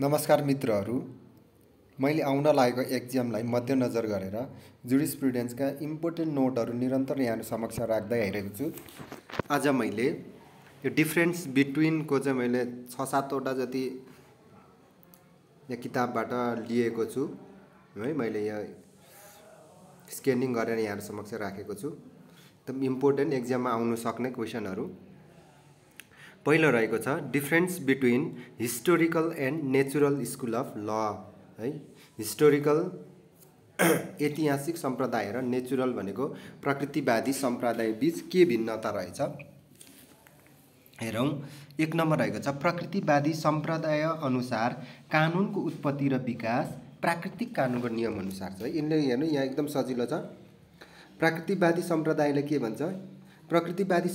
नमस्कार मित्रहरू मैले आउन लागेको एक्जामलाई मध्यनजर गरेर जुडिस प्रुडेन्सका इम्पोर्टेन्ट नोटहरू निरन्तर यहाँ समक्ष राख्दै आइरहेको छु आज मैले यो डिफ्रेन्स बिट्विनको चाहिँ मैले छ सातवटा जति यो किताबबाट लिएको छु है मैले यो स्क्यानिङ गरेर यहाँ समक्ष राखेको छु एकदम इम्पोर्टेन्ट एक्जाममा आउनु सक्ने क्वेसनहरू पहिलो रहेको छ difference between historical and natural school of law है हिस्टोरिकल ऐतिहासिक सम्प्रदाय र नेचुरल भनेको प्रकृतिवादी सम्प्रदाय बिच के भिन्नता रहेछ हेरौँ एक नम्बर रहेको छ प्रकृतिवादी सम्प्रदाय अनुसार कानुनको उत्पत्ति र विकास प्राकृतिक कानुनको नियमअनुसार छ यसले हेर्नु यहाँ एकदम सजिलो छ प्राकृतिवादी सम्प्रदायले के भन्छ प्रकृतिवादी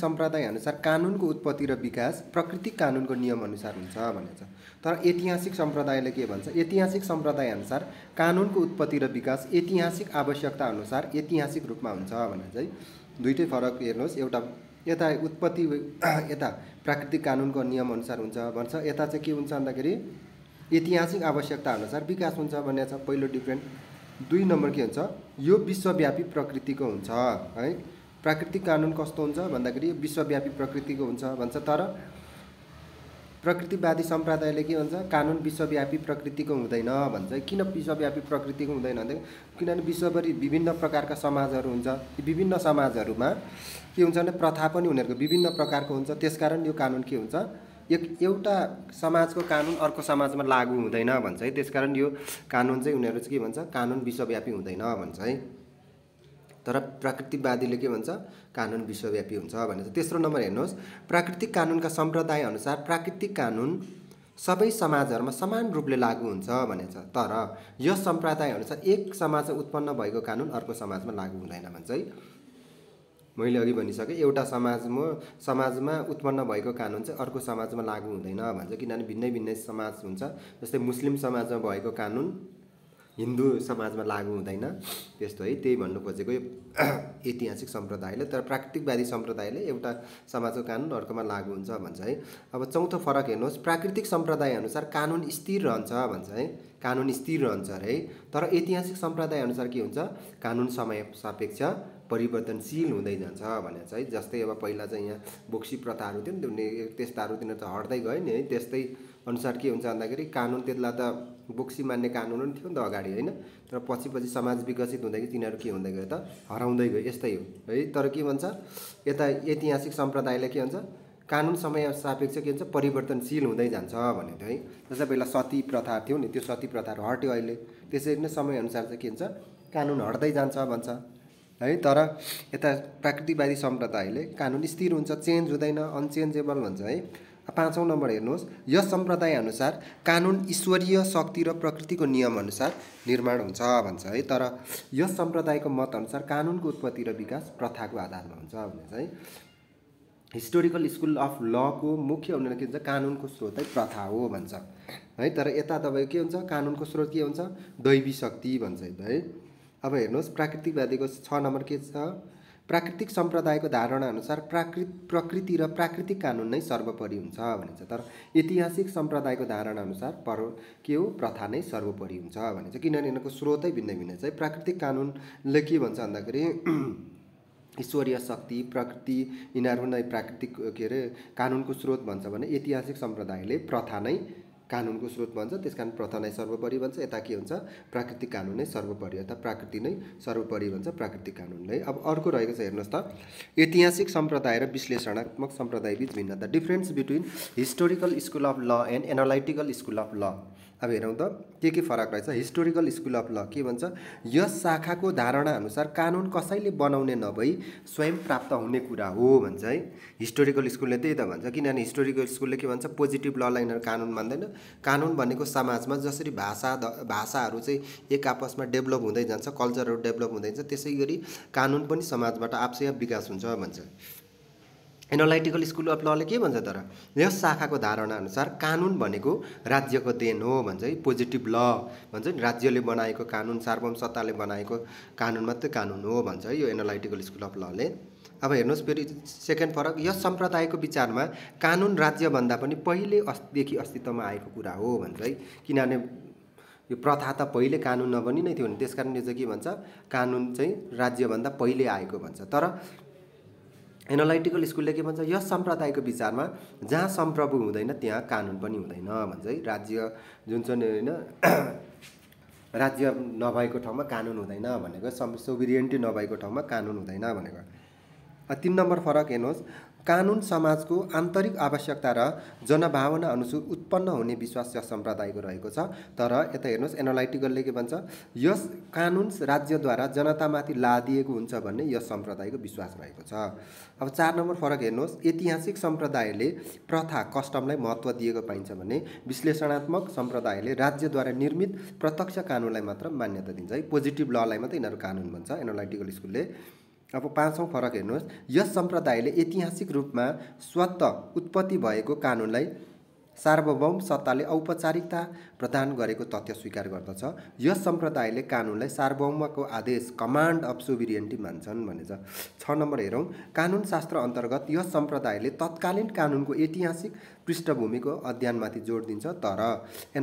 अनुसार कानुनको उत्पत्ति र विकास प्रकृति कानुनको अनुसार हुन्छ भनेको छ तर ऐतिहासिक सम्प्रदायले के भन्छ ऐतिहासिक सम्प्रदाय अनुसार कानुनको उत्पत्ति र विकास ऐतिहासिक आवश्यकता अनुसार ऐतिहासिक रूपमा हुन्छ भनेर चाहिँ दुइटै फरक हेर्नुहोस् एउटा यता उत्पत्ति यता प्राकृतिक कानुनको अनुसार हुन्छ भन्छ यता चाहिँ के हुन्छ भन्दाखेरि ऐतिहासिक आवश्यकता अनुसार विकास हुन्छ भन्ने छ पहिलो डिफ्रेन्ट दुई नम्बर के हुन्छ यो विश्वव्यापी प्रकृतिको हुन्छ है प्राकृतिक कानुन कस्तो हुन्छ भन्दाखेरि विश्वव्यापी प्रकृतिको हुन्छ भन्छ तर प्रकृतिवादी सम्प्रदायले के भन्छ कानुन विश्वव्यापी प्रकृतिको हुँदैन भन्छ किन विश्वव्यापी प्रकृतिको हुँदैन भन्दा किनभने विश्वभरि विभिन्न प्रकारका समाजहरू हुन्छ ती विभिन्न समाजहरूमा के हुन्छ भने प्रथा पनि उनीहरूको विभिन्न प्रकारको हुन्छ त्यसकारण यो कानुन के हुन्छ एक एउटा समाजको कानुन अर्को समाजमा लागु हुँदैन भन्छ है त्यसकारण यो कानुन चाहिँ उनीहरू चाहिँ के भन्छ कानुन विश्वव्यापी हुँदैन भन्छ है तर प्राकृतिकवादीले के भन्छ कानुन विश्वव्यापी हुन्छ भनेर तेस्रो नम्बर हेर्नुहोस् प्राकृतिक कानुनका सम्प्रदायअनुसार प्राकृतिक कानुन सबै समाजहरूमा समान रूपले लागू हुन्छ भनेछ तर यस सम्प्रदायअनुसार एक समाजमा उत्पन्न भएको कानुन अर्को समाजमा लागू हुँदैन भन्छ है मैले अघि भनिसकेँ एउटा समाजमा समाजमा उत्पन्न भएको कानुन चाहिँ अर्को समाजमा लागू हुँदैन भन्छ किनभने भिन्नै भिन्नै समाज हुन्छ जस्तै मुस्लिम समाजमा भएको कानुन हिन्दू समाजमा लागु हुँदैन त्यस्तो है त्यही भन्नु खोजेको ऐतिहासिक सम्प्रदायले तर प्राकृतिकवादी सम्प्रदायले एउटा समाजको कानुन अर्कोमा लागु हुन्छ भन्छ है अब चौथो फरक हेर्नुहोस् प्राकृतिक सम्प्रदायअनुसार कानुन स्थिर रहन्छ भन्छ है कानुन स्थिर रहन्छ अरे तर ऐतिहासिक सम्प्रदायअनुसार के हुन्छ कानुन समय सापेक्ष परिवर्तनशील हुँदै जान्छ भनेर चाहिँ जस्तै अब पहिला चाहिँ यहाँ बोक्सी प्रथाहरू थियो नि त्यस्ताहरू तिनीहरू त हट्दै गयो नि है त्यस्तै अनुसार के हुन्छ भन्दाखेरि कानुन त्यतिलाई त बोक्सी मान्ने कानुन पनि थियो नि त अगाडि होइन तर पछि पछि समाज विकसित हुँदाखेरि तिनीहरू के हुँदै गयो त हराउँदै गयो यस्तै हो है तर के भन्छ यता ऐतिहासिक सम्प्रदायले के भन्छ कानुन समय सापेक्ष के भन्छ परिवर्तनशील हुँदै जान्छ भनेको थियो है जस्तै पहिला सती प्रथा थियो नि त्यो सती प्रथाहरू हट्यो अहिले त्यसरी नै समयअनुसार चाहिँ के भन्छ कानुन हट्दै जान्छ भन्छ है तर यता प्राकृतिकवादी सम्प्रदायले कानुन स्थिर हुन्छ चेन्ज हुँदैन अनचेन्जेबल भन्छ है पाँचौँ नम्बर हेर्नुहोस् यस सम्प्रदायअनुसार कानुन ईश्वरीय शक्ति र प्रकृतिको नियमअनुसार निर्माण हुन्छ भन्छ है तर यस सम्प्रदायको मतअनुसार कानुनको उत्पत्ति र विकास प्रथाको आधारमा हुन्छ भने चाहिँ हिस्टोरिकल स्कुल अफ लको मुख्य हुने के हुन्छ कानुनको स्रोत है प्रथा हो भन्छ है तर यता तपाईँको के हुन्छ कानुनको स्रोत के हुन्छ दैवी शक्ति भन्छ है अब हेर्नुहोस् प्राकृतिकवादीको छ नम्बर के छ प्राकृतिक सम्प्रदायको धारणाअनुसार प्राकृत प्रकृति र प्राकृतिक कानुन नै सर्वोपरि हुन्छ भनिन्छ तर ऐतिहासिक सम्प्रदायको धारणाअनुसार पर के हो प्रथा नै सर्वोपरि हुन्छ भनिन्छ किनभने यिनीहरूको स्रोतै भिन्न भिन्न चाहिँ प्राकृतिक कानुनले के भन्छ भन्दाखेरि ईश्वरीय शक्ति प्रकृति यिनीहरू नै प्राकृतिक के अरे कानुनको स्रोत भन्छ भने ऐतिहासिक सम्प्रदायले प्रथा नै कानुनको स्रोत भन्छ त्यस कारण प्रथा नै सर्वोपरि भन्छ यता के हुन्छ प्राकृतिक कानुन नै सर्वोपरि अर्थात् प्राकृति नै सर्वोपरि भन्छ प्राकृतिक कानुन नै अब अर्को रहेको छ हेर्नुहोस् त ऐतिहासिक सम्प्रदाय र विश्लेषणात्मक सम्प्रदायबीच भिन्नता difference between historical school of law and analytical school of law अब हेरौँ त के के फरक रहेछ हिस्टोरिकल स्कुल अफ ल के भन्छ यस शाखाको धारणाअनुसार कानुन कसैले बनाउने नभई स्वयं प्राप्त हुने कुरा हो भन्छ है हिस्टोरिकल स्कुलले त्यही त भन्छ किनभने हिस्टोरिकल स्कुलले के भन्छ पोजिटिभ ललाई यिनीहरू कानुन मान्दैन कानुन भनेको समाजमा जसरी भाषा भाषाहरू चाहिँ एक आपसमा डेभलप हुँदै जान्छ कल्चरहरू डेभलप हुँदै जान्छ त्यसै गरी कानुन पनि समाजबाट आपसै विकास हुन्छ भन्छ एनालाइटिकल स्कुल अफ लले के भन्छ तर यस शाखाको धारणाअनुसार कानुन भनेको राज्यको देन हो भन्छ है पोजिटिभ ल भन्छ नि राज्यले बनाएको कानुन सार्वम सत्ताले बनाएको कानुन मात्रै कानुन हो भन्छ है यो एनालाइटिकल स्कुल अफ लले अब हेर्नुहोस् फेरि सेकेन्ड फरक यस सम्प्रदायको विचारमा कानुन राज्यभन्दा पनि पहिले अस्देखि अस्तित्वमा आएको कुरा हो भन्छ है किनभने यो प्रथा त पहिले कानुन नबनी नै थियो भने त्यस कारण यो चाहिँ के भन्छ कानुन चाहिँ राज्यभन्दा पहिले आएको भन्छ तर एनालाइटिकल स्कुलले के भन्छ यस सम्प्रदायको विचारमा जहाँ सम्प्रभु हुँदैन त्यहाँ कानुन पनि हुँदैन भन्छ है राज्य जुन चाहिँ होइन राज्य नभएको ठाउँमा कानुन हुँदैन भनेको सम सोभिरियन्टी नभएको ठाउँमा कानुन हुँदैन भनेको तिन नम्बर फरक हेर्नुहोस् कानुन समाजको आन्तरिक आवश्यकता र जनभावना अनुसार उत्पन्न हुने विश्वास यस सम्प्रदायको रहेको छ तर यता हेर्नुहोस् एनालाइटिकलले के भन्छ यस कानुन राज्यद्वारा जनतामाथि लादिएको हुन्छ भन्ने यस सम्प्रदायको विश्वास रहेको छ अब चार नम्बर फरक हेर्नुहोस् ऐतिहासिक सम्प्रदायले प्रथा कस्टमलाई महत्त्व दिएको पाइन्छ भने विश्लेषणात्मक सम्प्रदायले राज्यद्वारा निर्मित प्रत्यक्ष कानुनलाई मात्र मान्यता दिन्छ है पोजिटिभ ललाई मात्रै यिनीहरू कानुन भन्छ एनालाइटिकल स्कुलले अब पाँचौँ फरक हेर्नुहोस् यस सम्प्रदायले ऐतिहासिक रूपमा स्वत उत्पत्ति भएको कानुनलाई सार्वभौम सत्ताले औपचारिकता प्रदान गरेको तथ्य स्वीकार गर्दछ यस सम्प्रदायले कानुनलाई सार्वभौमको आदेश कमान्ड अफ सुबिरियन्टी मान्छन् भनेछ छ नम्बर हेरौँ कानुन शास्त्र अन्तर्गत यस सम्प्रदायले तत्कालीन कानुनको ऐतिहासिक पृष्ठभूमिको अध्ययनमाथि जोड दिन्छ तर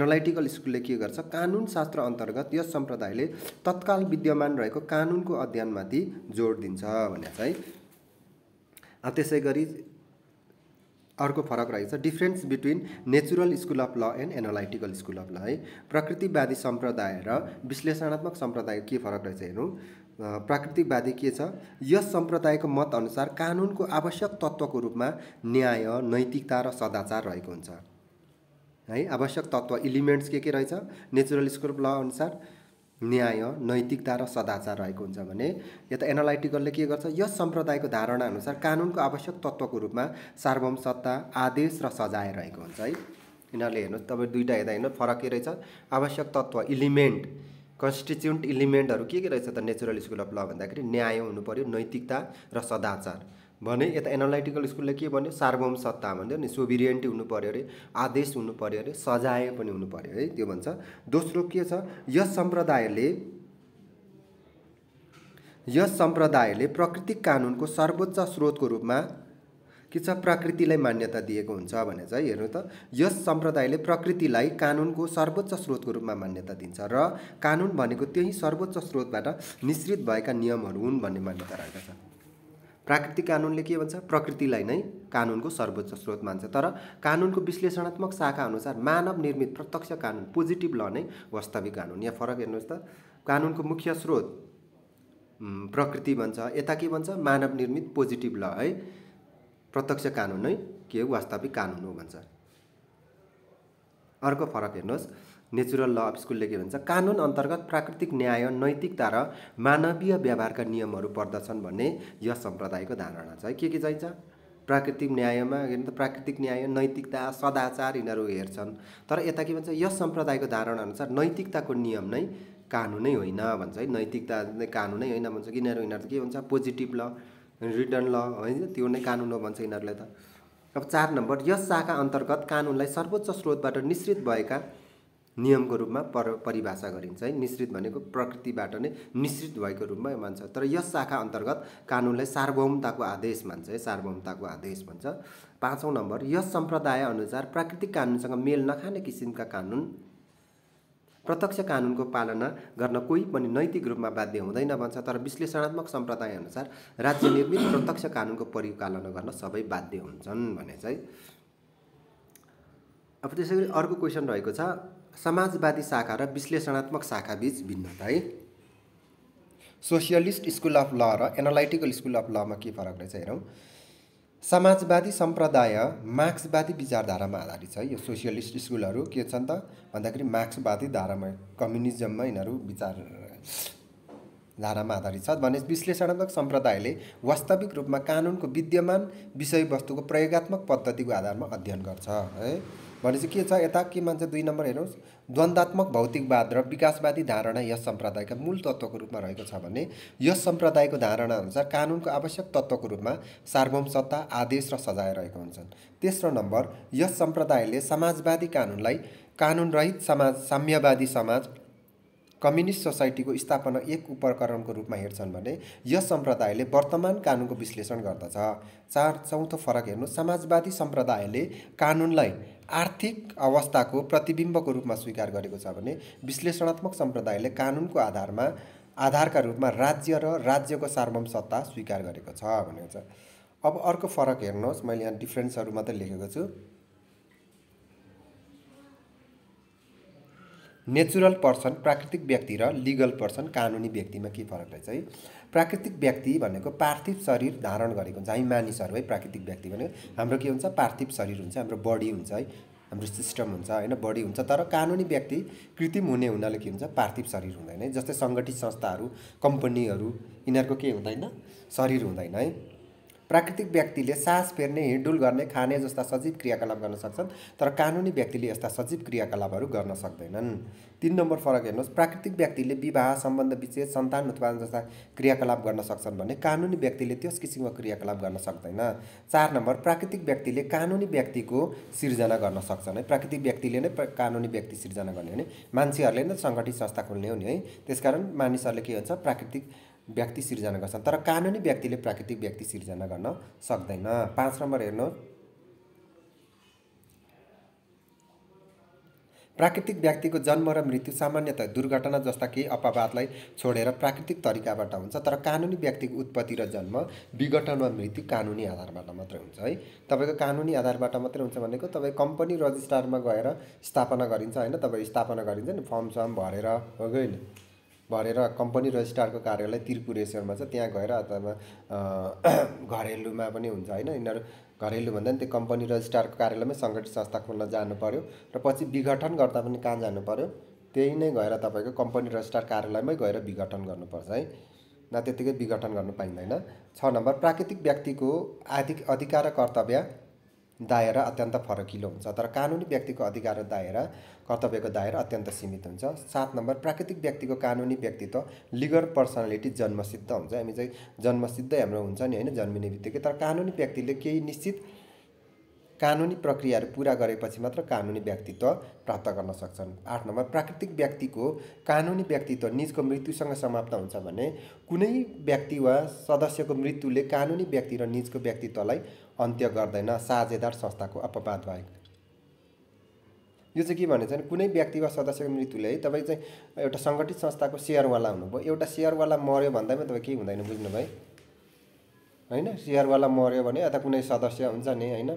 एनालाइटिकल स्कुलले के गर्छ कानुन शास्त्र अन्तर्गत यस सम्प्रदायले तत्काल विद्यमान रहेको कानुनको अध्ययनमाथि जोड दिन्छ भनेर है त्यसै गरी अर्को फरक रहेछ difference between natural school of law and analytical school of law है प्रकृतिवादी सम्प्रदाय र विश्लेषणात्मक सम्प्रदाय के फरक रहेछ हेरौँ प्राकृतिकवादी के छ यस सम्प्रदायको मतअनुसार कानुनको आवश्यक तत्त्वको रूपमा न्याय नैतिकता र सदाचार रहेको हुन्छ है आवश्यक तत्त्व इलिमेन्ट्स के के रहेछ नेचुरल स्कुल अफ ल अनुसार न्याय नैतिकता र सदाचार रहेको हुन्छ भने यो यता एनालाइटिकलले के गर्छ यस सम्प्रदायको धारणाअनुसार कानुनको आवश्यक तत्त्वको रूपमा सार्वभौम सत्ता आदेश र सजाय रहेको हुन्छ है यिनीहरूले हेर्नुहोस् तपाईँ दुइटा हेर्दा हेर्नु फरक के रहेछ आवश्यक तत्त्व इलिमेन्ट कन्स्टिच्युन्ट इलिमेन्टहरू के के रहेछ त नेचुरल स्कुल अफ ल भन्दाखेरि न्याय हुनु पऱ्यो नैतिकता र सदाचार भने यता एनालाइटिकल स्कुलले के भन्यो सार्वभौम सत्ता भन्यो नि सोभिरियन्टी हुनु पऱ्यो अरे आदेश हुनु पऱ्यो अरे सजाय पनि हुनु पऱ्यो है त्यो भन्छ दोस्रो के छ यस सम्प्रदायले यस सम्प्रदायले प्राकृतिक कानुनको सर्वोच्च स्रोतको रूपमा के छ प्रकृतिलाई मान्यता दिएको हुन्छ भने चाहिँ हेर्नु त यस सम्प्रदायले प्रकृतिलाई कानुनको सर्वोच्च स्रोतको रूपमा मान्यता दिन्छ र कानुन भनेको त्यही सर्वोच्च स्रोतबाट निश्रित भएका नियमहरू हुन् भन्ने मान्यता राख्दछ प्राकृतिक कानुनले के भन्छ प्रकृतिलाई नै कानुनको सर्वोच्च स्रोत मान्छ तर कानुनको विश्लेषणात्मक शाखा अनुसार मानव निर्मित प्रत्यक्ष कानुन पोजिटिभ ल नै वास्तविक कानुन यहाँ फरक हेर्नुहोस् त कानुनको मुख्य स्रोत प्रकृति भन्छ यता के भन्छ मानव निर्मित पोजिटिभ ल है प्रत्यक्ष कानुन नै के वास्तविक कानुन हो भन्छ अर्को फरक हेर्नुहोस् नेचुरल ल अफ स्कुलले के भन्छ कानुन अन्तर्गत प्राकृतिक न्याय नैतिकता र मानवीय व्यवहारका नियमहरू पर्दछन् भन्ने यस सम्प्रदायको धारणा छ के के चाहिन्छ प्राकृतिक न्यायमा के भन्छ प्राकृतिक न्याय नैतिकता सदाचार यिनीहरू हेर्छन् तर यता के भन्छ यस सम्प्रदायको धारणा अनुसार नैतिकताको नियम नै कानुनै होइन भन्छ है नैतिकता नै कानुनै होइन भन्छ कि यिनीहरू यिनीहरू के भन्छ पोजिटिभ ल रिटर्न ल होइन त्यो नै कानुन हो भन्छ यिनीहरूले त अब चार नम्बर यस शाखा अन्तर्गत कानुनलाई सर्वोच्च स्रोतबाट निश्रित भएका नियमको रूपमा पर परिभाषा गरिन्छ है मिश्रित भनेको प्रकृतिबाट नै मिश्रित भएको रूपमा मान्छ तर यस शाखा अन्तर्गत कानुनलाई सार्वभौमताको आदेश मान्छ है सार्वभौमताको आदेश भन्छ पाँचौँ नम्बर यस सम्प्रदाय अनुसार प्राकृतिक कानुनसँग मेल नखाने किसिमका कानुन प्रत्यक्ष कानुनको पालना गर्न कोही पनि नैतिक रूपमा बाध्य हुँदैन भन्छ तर विश्लेषणात्मक अनुसार राज्य निर्मित प्रत्यक्ष कानुनको परिपालना गर्न सबै बाध्य हुन्छन् भने चाहिँ अब त्यसै गरी अर्को क्वेसन रहेको छ समाजवादी शाखा र विश्लेषणात्मक शाखाबीच भिन्नता है सोसियलिस्ट स्कुल अफ ल र एनालाइटिकल स्कुल अफ लमा के फरक रहेछ हेरौँ समाजवादी सम्प्रदाय मार्क्सवादी विचारधारामा आधारित छ यो सोसियलिस्ट स्कुलहरू के छन् त भन्दाखेरि मार्क्सवादी धारामा कम्युनिजममा यिनीहरू विचार धारामा आधारित छ भने विश्लेषणात्मक सम्प्रदायले वास्तविक रूपमा कानुनको विद्यमान विषयवस्तुको प्रयोगत्मक पद्धतिको आधारमा अध्ययन गर्छ है भनेपछि के छ यता के मान्छ दुई नम्बर हेर्नुहोस् द्वन्दात्मक भौतिकवाद र विकासवादी धारणा यस सम्प्रदायका मूल तत्त्वको रूपमा रहेको छ भने यस सम्प्रदायको धारणा धारणाअनुसार कानुनको आवश्यक तत्त्वको रूपमा सार्वभौम सत्ता आदेश र सजाय रहेको हुन्छन् तेस्रो नम्बर यस सम्प्रदायले समाजवादी कानुनलाई कानुनरहित समाज साम्यवादी समाज कम्युनिस्ट सोसाइटीको स्थापना एक उपकरणको रूपमा हेर्छन् भने यस सम्प्रदायले वर्तमान कानुनको विश्लेषण गर्दछ चार चौथो फरक हेर्नु समाजवादी सम्प्रदायले कानुनलाई आर्थिक अवस्थाको प्रतिबिम्बको रूपमा स्वीकार गरेको छ भने विश्लेषणात्मक सम्प्रदायले कानुनको आधारमा आधारका रूपमा राज्य र राज्यको सार्वम सत्ता स्वीकार गरेको छ भनेको छ अब अर्को फरक हेर्नुहोस् मैले यहाँ डिफ्रेन्सहरू मात्रै लेखेको छु नेचुरल पर्सन प्राकृतिक व्यक्ति र लिगल पर्सन कानुनी व्यक्तिमा के फरक रहेछ है प्राकृतिक व्यक्ति भनेको पार्थिव शरीर धारण गरेको हुन्छ हामी मानिसहरू है प्राकृतिक व्यक्ति भनेको हाम्रो के हुन्छ पार्थिव शरीर हुन्छ हाम्रो बडी हुन्छ है हाम्रो सिस्टम हुन्छ होइन बडी हुन्छ तर कानुनी व्यक्ति कृत्रिम हुने हुनाले के हुन्छ पार्थिव शरीर हुँदैन है जस्तै सङ्गठित संस्थाहरू कम्पनीहरू यिनीहरूको के हुँदैन शरीर हुँदैन है प्राकृतिक व्यक्तिले सास फेर्ने हिँडुल गर्ने खाने जस्ता सजीव क्रियाकलाप गर्न सक्छन् तर कानुनी व्यक्तिले यस्ता सजीव क्रियाकलापहरू गर्न सक्दैनन् तिन नम्बर फरक हेर्नुहोस् प्राकृतिक व्यक्तिले विवाह सम्बन्ध विच्छेद सन्तान उत्पादन जस्ता क्रियाकलाप गर्न सक्छन् भने कानुनी व्यक्तिले त्यस किसिमको क्रियाकलाप गर्न सक्दैन चार नम्बर प्राकृतिक व्यक्तिले कानुनी व्यक्तिको सिर्जना गर्न सक्छन् है प्राकृतिक व्यक्तिले नै कानुनी व्यक्ति सिर्जना गर्ने हो भने मान्छेहरूले नै सङ्गठित संस्था खोल्ने हो नि है त्यसकारण मानिसहरूले के हुन्छ प्राकृतिक व्यक्ति सिर्जना गर्छन् तर कानुनी व्यक्तिले प्राकृतिक व्यक्ति सिर्जना गर्न सक्दैन पाँच नम्बर हेर्नुहोस् प्राकृतिक व्यक्तिको जन्म र मृत्यु सामान्यतः दुर्घटना जस्ता केही अपवादलाई छोडेर प्राकृतिक तरिकाबाट हुन्छ तर कानुनी व्यक्तिको उत्पत्ति र जन्म विघटन वा मृत्यु कानुनी आधारबाट मात्रै हुन्छ है तपाईँको कानुनी आधारबाट मात्रै हुन्छ भनेको तपाईँ कम्पनी रजिस्ट्रारमा गएर स्थापना गरिन्छ होइन तपाईँ स्थापना गरिन्छ नि फर्म सर्म भरेर हो गयो भरेर कम्पनी रजिस्ट्रारको कार्यालय त्रिपुरेश्वरमा छ त्यहाँ गएर अथवा घरेलुमा पनि हुन्छ होइन यिनीहरू घरेलु भन्दा पनि त्यो कम्पनी रजिस्ट्रारको कार्यालयमै सङ्गठित संस्था खोल्न जानु पऱ्यो र पछि विघटन गर्दा पनि कहाँ जानु पऱ्यो त्यही नै गएर तपाईँको कम्पनी रजिस्ट्रार कार्यालयमै गएर विघटन गर्नुपर्छ है न त्यत्तिकै विघटन गर्नु पाइँदैन छ नम्बर प्राकृतिक व्यक्तिको आधिक अधिकार र कर्तव्य दायरा अत्यन्त फरकिलो हुन्छ तर कानुनी व्यक्तिको अधिकार र दायरा कर्तव्यको दायरा अत्यन्त सीमित हुन्छ सात नम्बर प्राकृतिक व्यक्तिको कानुनी व्यक्तित्व लिगर पर्सनालिटी जन्मसिद्ध हुन्छ हामी चाहिँ जन्मसिद्धै हाम्रो हुन्छ नि होइन जन्मिने बित्तिकै तर कानुनी व्यक्तिले केही निश्चित कानुनी प्रक्रियाहरू पुरा गरेपछि मात्र कानुनी व्यक्तित्व प्राप्त गर्न सक्छन् आठ नम्बर प्राकृतिक व्यक्तिको कानुनी व्यक्तित्व निजको मृत्युसँग समाप्त हुन्छ भने कुनै व्यक्ति वा सदस्यको मृत्युले कानुनी व्यक्ति र निजको व्यक्तित्वलाई अन्त्य गर्दैन साझेदार संस्थाको अपवाद बाहेक यो चाहिँ के भने कुनै व्यक्ति वा सदस्यको मृत्युले है तपाईँ चाहिँ एउटा सङ्गठित संस्थाको सेयरवाला हुनुभयो एउटा सेयरवाला मऱ्यो पनि तपाईँ केही हुँदैन बुझ्नुभयो होइन सेयरवाला मऱ्यो भने अथवा कुनै सदस्य हुन्छ नि होइन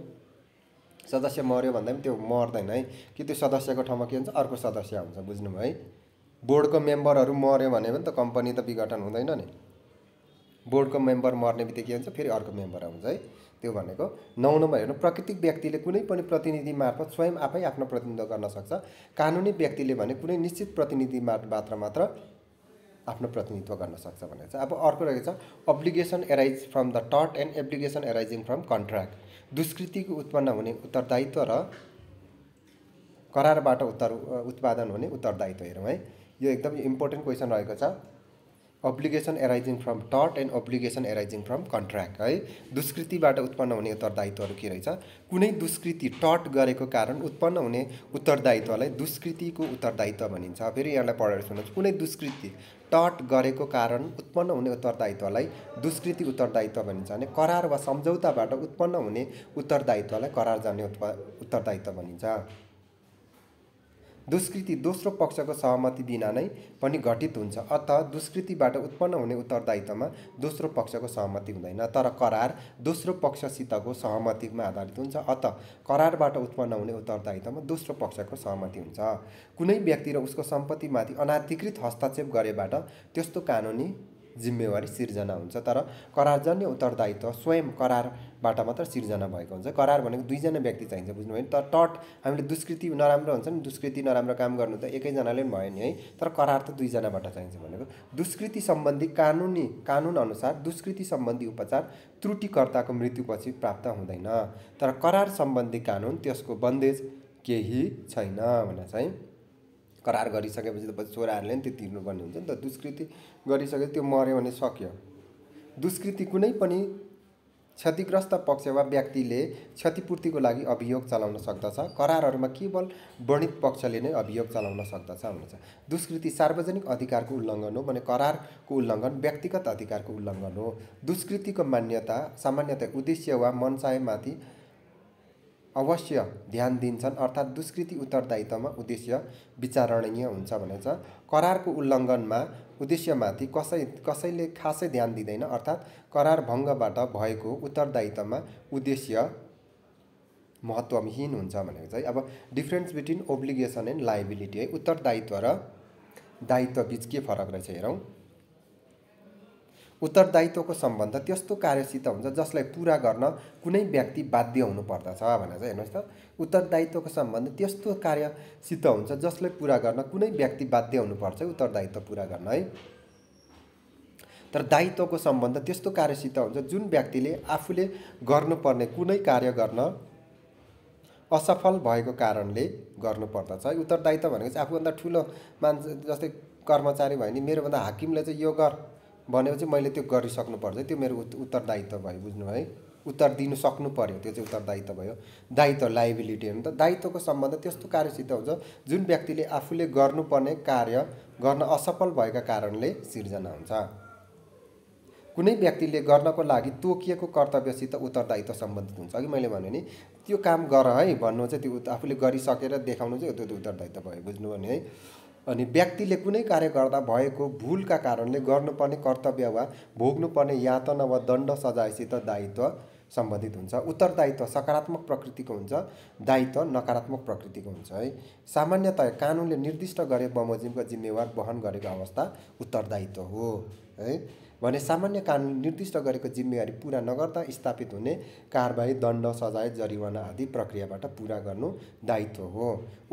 सदस्य मऱ्यो भन्दा पनि त्यो मर्दैन है कि त्यो सदस्यको ठाउँमा के हुन्छ अर्को सदस्य आउँछ बुझ्नुभयो है बोर्डको मेम्बरहरू मऱ्यो भने पनि त कम्पनी त विघटन हुँदैन नि बोर्डको मेम्बर मर्ने बित्तिकै हुन्छ फेरि अर्को मेम्बर आउँछ है त्यो भनेको नौ नम्बर हेर्नु प्राकृतिक व्यक्तिले कुनै पनि प्रतिनिधि मार्फत स्वयं आफै आफ्नो प्रतिनिधित्व गर्न सक्छ कानुनी व्यक्तिले भने कुनै निश्चित प्रतिनिधि मात्र मात्र आफ्नो प्रतिनिधित्व गर्न सक्छ भनेर चाहिँ अब अर्को रहेको छ अब्लिगेसन एराइज फ्रम द टट and application arising from contract दुष्कृतिको उत्पन्न हुने उत्तरदायित्व र करारबाट उत्तर उत्पादन हुने उत्तरदायित्व हेरौँ है यो एकदम इम्पोर्टेन्ट क्वेसन रहेको छ अब्लिगेसन एराइजिङ फ्रम टट and obligation arising from contract है दुष्कृतिबाट उत्पन्न हुने उत्तरदायित्वहरू के रहेछ कुनै दुष्कृति टट गरेको कारण उत्पन्न हुने उत्तरदायित्वलाई दुष्कृतिको उत्तरदायित्व भनिन्छ फेरि यहाँलाई पढेर सुन्नुहोस् कुनै दुष्कृति टट गरेको कारण उत्पन्न हुने उत्तरदायित्वलाई दुष्कृति उत्तरदायित्व भनिन्छ भने करार वा सम्झौताबाट उत्पन्न हुने उत्तरदायित्वलाई करार जाने उत्प उत्तरदायित्व भनिन्छ दुष्कृति दोस्रो पक्षको सहमति बिना नै पनि घटित हुन्छ अत दुष्कृतिबाट उत्पन्न हुने उत्तरदायित्वमा दोस्रो पक्षको सहमति हुँदैन तर करार दोस्रो पक्षसितको सहमतिमा आधारित हुन्छ अत करारबाट उत्पन्न हुने उत्तरदायित्वमा दोस्रो पक्षको सहमति हुन्छ कुनै व्यक्ति र उसको सम्पत्तिमाथि अनाधिकृत हस्तक्षेप गरेबाट त्यस्तो कानुनी जिम्मेवारी सिर्जना हुन्छ तर करारजन्य उत्तरदायित्व स्वयं करारबाट मात्र सिर्जना भएको हुन्छ करार भनेको दुईजना व्यक्ति चाहिन्छ बुझ्नुभयो भने तर टट हामीले दुष्कृति नराम्रो हुन्छ नि दुष्कृति नराम्रो काम गर्नु त एकैजनाले पनि भयो नि है तर करार त दुईजनाबाट चाहिन्छ भनेको दुष्कृति सम्बन्धी कानुनी कानुन अनुसार दुष्कृति सम्बन्धी उपचार त्रुटिकर्ताको मृत्युपछि प्राप्त हुँदैन तर करार सम्बन्धी कानुन त्यसको बन्देज केही छैन भनेर चाहिँ करार गरिसकेपछि त पछि छोराहरूले नि त्यो तिर्नुपर्ने हुन्छ नि त दुष्कृति गरिसके त्यो मऱ्यो भने सक्यो दुष्कृति कुनै पनि क्षतिग्रस्त पक्ष वा व्यक्तिले क्षतिपूर्तिको लागि अभियोग चलाउन सक्दछ करारहरूमा केवल वर्णित पक्षले नै अभियोग चलाउन सक्दछ हुनेछ दुष्कृति सार्वजनिक अधिकारको उल्लङ्घन हो भने करारको उल्लङ्घन व्यक्तिगत अधिकारको उल्लङ्घन हो दुष्कृतिको मान्यता सामान्यतया उद्देश्य वा मनसायमाथि अवश्य ध्यान दिन्छन् अर्थात् दुष्कृति उत्तरदायित्वमा उद्देश्य विचारणीय हुन्छ भनेर करारको उल्लङ्घनमा उद्देश्यमाथि कसै कसैले खासै ध्यान दिँदैन अर्थात् करार भङ्गबाट भएको उत्तरदायित्वमा उद्देश्य महत्त्वहीन हुन्छ भनेको चाहिँ अब difference between obligation and liability है उत्तरदायित्व र दायित्व के फरक रहेछ हेरौँ उत्तरदायित्वको सम्बन्ध त्यस्तो कार्यसित हुन्छ जसलाई पुरा गर्न कुनै व्यक्ति बाध्य हुनुपर्दछ भनेर चाहिँ हेर्नुहोस् त उत्तरदायित्वको सम्बन्ध त्यस्तो कार्यसित हुन्छ जसलाई पुरा गर्न कुनै व्यक्ति बाध्य हुनुपर्छ उत्तरदायित्व पुरा गर्न है तर दायित्वको सम्बन्ध त्यस्तो कार्यसित हुन्छ जुन व्यक्तिले आफूले गर्नुपर्ने कुनै कार्य गर्न असफल भएको कारणले गर्नुपर्दछ है उत्तरदायित्व भनेको चाहिँ आफूभन्दा ठुलो मान्छे जस्तै कर्मचारी भयो भने मेरोभन्दा हाकिमले चाहिँ यो गर भनेपछि मैले त्यो गरिसक्नु पर्छ त्यो मेरो उत्तरदायित्व भयो बुझ्नु है उत्तर दिनु सक्नु पऱ्यो त्यो चाहिँ उत्तरदायित्व भयो दायित्व लाइबिलिटी हो नि त दायित्वको सम्बन्ध त्यस्तो कार्यसित हुन्छ जुन व्यक्तिले आफूले गर्नुपर्ने कार्य गर्न असफल भएका कारणले सिर्जना हुन्छ कुनै व्यक्तिले गर्नको लागि तोकिएको कर्तव्यसित उत्तरदायित्व सम्बन्धित हुन्छ अघि मैले भने नि त्यो काम गर है भन्नु चाहिँ त्यो आफूले गरिसकेर देखाउनु चाहिँ त्यो उत्तरदायित्व भयो बुझ्नु भने है अनि व्यक्तिले कुनै कार्य गर्दा भएको भुलका कारणले गर्नुपर्ने कर्तव्य वा भोग्नुपर्ने यातना वा दण्ड सजायसित दायित्व सम्बन्धित हुन्छ उत्तरदायित्व सकारात्मक प्रकृतिको हुन्छ दायित्व नकारात्मक प्रकृतिको हुन्छ है सामान्यतया कानुनले निर्दिष्ट गरे बमोजिमको जिम्मेवार वहन गरेको अवस्था उत्तरदायित्व हो है भने सामान्य कानुन निर्दिष्ट गरेको जिम्मेवारी पुरा नगर्दा स्थापित हुने कारबाही दण्ड सजाय जरिवाना आदि प्रक्रियाबाट पुरा गर्नु दायित्व हो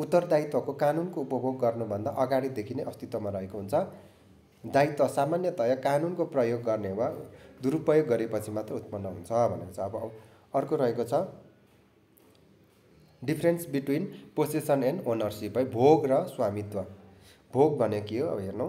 उत्तरदायित्वको कानुनको उपभोग गर्नुभन्दा अगाडिदेखि नै अस्तित्वमा रहेको हुन्छ दायित्व सामान्यतया कानुनको प्रयोग गर्ने वा दुरुपयोग गरेपछि मात्र उत्पन्न हुन्छ भनेको छ अब अर्को रहेको छ difference between possession and ownership है भोग र स्वामित्व भोग भने के हो अब हेर्नु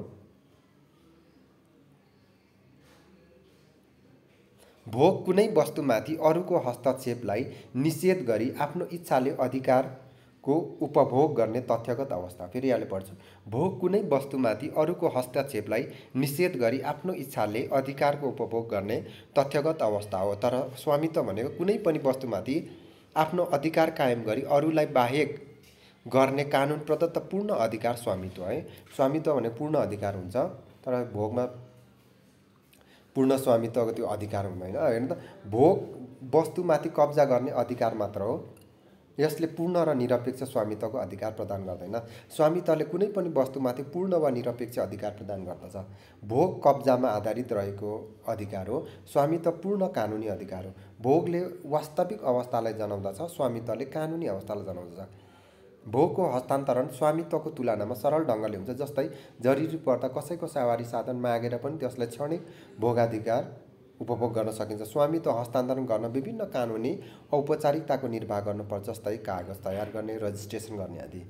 भोग कुनै वस्तुमाथि अरूको हस्तक्षेपलाई निषेध गरी आफ्नो इच्छाले अधिकारको उपभोग गर्ने तथ्यगत अवस्था फेरि यहाँले पढ्छु भोग कुनै वस्तुमाथि अरूको हस्तक्षेपलाई निषेध गरी आफ्नो इच्छाले अधिकारको उपभोग गर्ने तथ्यगत अवस्था हो तर स्वामित्व भनेको कुनै पनि वस्तुमाथि आफ्नो अधिकार कायम गरी अरूलाई बाहेक गर्ने कानुन प्रदत्त पूर्ण अधिकार स्वामित्व है स्वामित्व भने पूर्ण अधिकार हुन्छ तर भोगमा पूर्ण स्वामित्वको त्यो अधिकार हुँदैन हेर्नु त भोग वस्तुमाथि कब्जा गर्ने अधिकार मात्र हो यसले पूर्ण र निरपेक्ष स्वामित्वको अधिकार प्रदान गर्दैन स्वामित्वले कुनै पनि वस्तुमाथि पूर्ण वा निरपेक्ष अधिकार प्रदान गर्दछ भोग कब्जामा आधारित रहेको अधिकार हो स्वामित्व पूर्ण कानुनी अधिकार हो भोगले वास्तविक अवस्थालाई जनाउँदछ स्वामित्वले कानुनी अवस्थालाई जनाउँदछ भोगको हस्तान्तरण स्वामित्वको तुलनामा सरल ढङ्गले हुन्छ जस्तै जरुरी पर्दा कसैको सवारी साधन मागेर पनि त्यसलाई क्षणिक भोगाधिकार उपभोग गर्न सकिन्छ स्वामित्व हस्तान्तरण गर्न विभिन्न कानुनी औपचारिकताको निर्वाह गर्नुपर्छ जस्तै कागज तयार गर्ने रजिस्ट्रेसन गर्ने आदि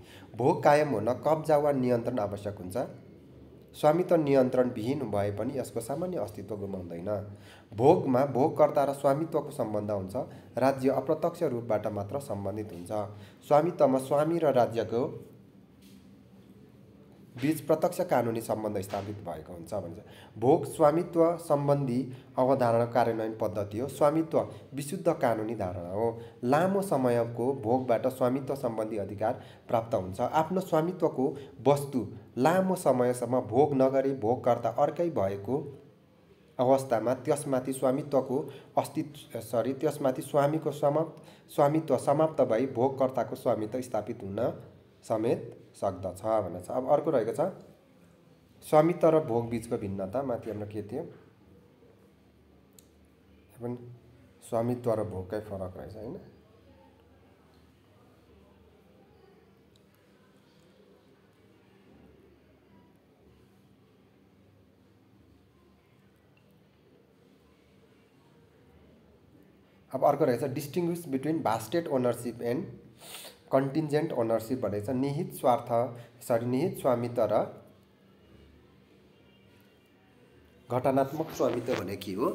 भोग कायम हुन कब्जा वा नियन्त्रण आवश्यक हुन्छ स्वामित्व नियन्त्रणविहीन भए पनि यसको सामान्य अस्तित्व गुमाउँदैन भोगमा भोगकर्ता र स्वामित्वको सम्बन्ध हुन्छ राज्य अप्रत्यक्ष रूपबाट मात्र सम्बन्धित हुन्छ स्वामित्वमा स्वामी र राज्यको बिच प्रत्यक्ष कानुनी सम्बन्ध स्थापित भएको हुन्छ भनिन्छ भोग स्वामित्व सम्बन्धी अवधारणा कार्यान्वयन पद्धति हो स्वामित्व विशुद्ध कानुनी धारणा हो लामो समयको भोगबाट स्वामित्व सम्बन्धी अधिकार प्राप्त हुन्छ आफ्नो स्वामित्वको वस्तु लामो समयसम्म भोग नगरी भोगकर्ता अर्कै भएको अवस्थामा त्यसमाथि स्वामित्वको अस्तित्व सरी त्यसमाथि स्वामीको समाप्त स्वामित्व समाप्त भई भोगकर्ताको स्वामित्व स्थापित हुन समेत सक्दछ भनेर छ अब अर्को रहेको छ स्वामित्व र भोग बिचको भिन्नता माथि हाम्रो के थियो पनि स्वामित्व र भोगकै फरक रहेछ होइन अब अर्को रहेछ distinguish between vested ownership and contingent ownership भनेको छ निहित स्वार्थ सरी निहित स्वामित्व र घटनात्मक स्वामित्व भने के हो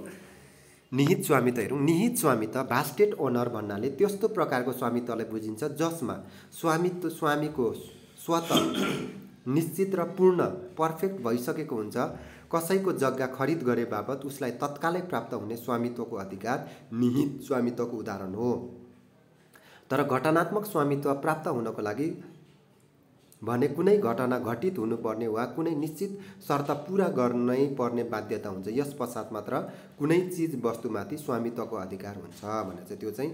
निहित स्वामित्व हेरौँ निहित स्वामित्व बास्केट ओनर भन्नाले त्यस्तो प्रकारको स्वामित्वलाई बुझिन्छ जसमा स्वामित्व स्वामीको स्वत निश्चित र पूर्ण पर्फेक्ट भइसकेको हुन्छ कसैको जग्गा खरिद गरे बापत उसलाई तत्कालै प्राप्त हुने स्वामित्वको अधिकार निहित स्वामित्वको उदाहरण हो तर घटनात्मक स्वामित्व प्राप्त हुनको लागि भने कुनै घटना घटित हुनुपर्ने वा कुनै निश्चित शर्त पुरा गर्नै पर्ने बाध्यता हुन्छ यस पश्चात मात्र कुनै चिज वस्तुमाथि स्वामित्वको अधिकार हुन्छ भनेर चाहिँ त्यो चाहिँ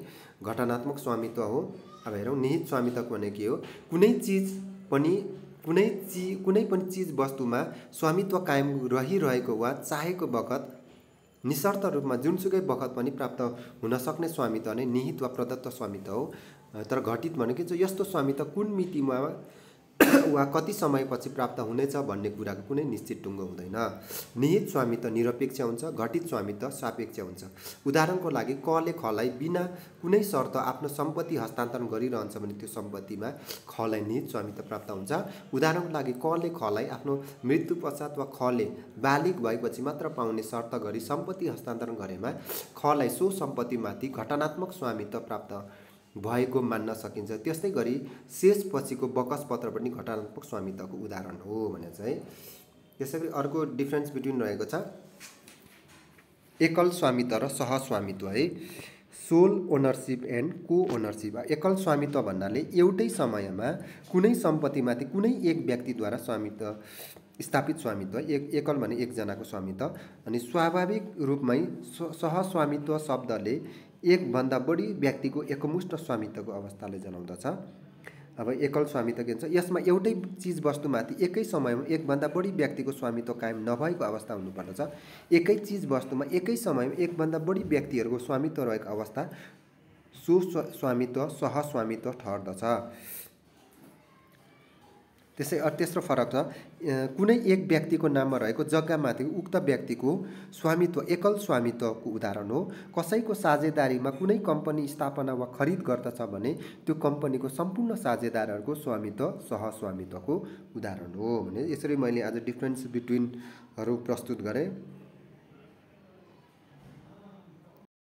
घटनात्मक स्वामित्व हो अब हेरौँ निहित स्वामित्व भने के हो कुनै चिज पनि कुनै चिज कुनै पनि चिज वस्तुमा स्वामित्व कायम रहिरहेको वा चाहेको बखत निशर्त रूपमा जुनसुकै बखत पनि प्राप्त हुन सक्ने स्वामित्व नै निहित वा प्रदत्त स्वामित्व हो तर घटित भनेको चाहिँ यस्तो स्वामित्व कुन मितिमा वा कति समयपछि प्राप्त हुनेछ भन्ने कुराको कुनै निश्चित टुङ्गो हुँदैन निहित स्वामित्व निरपेक्ष हुन्छ घटित स्वामित्व सापेक्ष हुन्छ उदाहरणको लागि कले खलाई बिना कुनै शर्त आफ्नो सम्पत्ति हस्तान्तरण गरिरहन्छ भने त्यो सम्पत्तिमा खलाई निहित स्वामित्व प्राप्त हुन्छ उदाहरणको लागि कले खलाई आफ्नो मृत्यु पश्चात वा खले बालिक भएपछि मात्र पाउने शर्त गरी सम्पत्ति हस्तान्तरण गरेमा खलाई सो सम्पत्तिमाथि घटनात्मक स्वामित्व प्राप्त भएको मान्न सकिन्छ त्यस्तै गरी शेष पछिको बकस पत्र पनि घटनात्मक स्वामित्वको उदाहरण हो भने चाहिँ त्यसै गरी अर्को डिफ्रेन्स बिट्विन रहेको छ एकल स्वामित्व र सहस्वामित्व है sole ownership and co ownership एकल स्वामित्व भन्नाले एउटै समयमा कुनै सम्पत्तिमाथि कुनै एक व्यक्तिद्वारा स्वामित्व स्थापित स्वामित्व एक एकल भने एकजनाको स्वामित्व अनि स्वाभाविक रूपमै सहस्वामित्व शब्दले एकभन्दा बढी व्यक्तिको एकमुष्ट स्वामित्वको अवस्थाले जनाउँदछ अब एकल स्वामित्व के हुन्छ यसमा एउटै वस्तुमाथि एकै समयमा एकभन्दा बढी व्यक्तिको स्वामित्व कायम नभएको अवस्था हुनुपर्दछ एकै चिज वस्तुमा एकै समयमा एकभन्दा बढी व्यक्तिहरूको स्वामित्व रहेको अवस्था सुस्व स्वामित्व सहस्वामित्व ठहर्दछ त्यसै तेस्रो फरक छ कुनै एक व्यक्तिको नाममा रहेको जग्गामाथि उक्त व्यक्तिको स्वामित्व एकल स्वामित्वको उदाहरण हो कसैको साझेदारीमा कुनै कम्पनी स्थापना वा खरिद गर्दछ भने त्यो कम्पनीको सम्पूर्ण साझेदारहरूको स्वामित्व सहस्वामित्वको उदाहरण हो भने यसरी मैले आज डिफ्रेन्स बिट्विनहरू प्रस्तुत गरेँ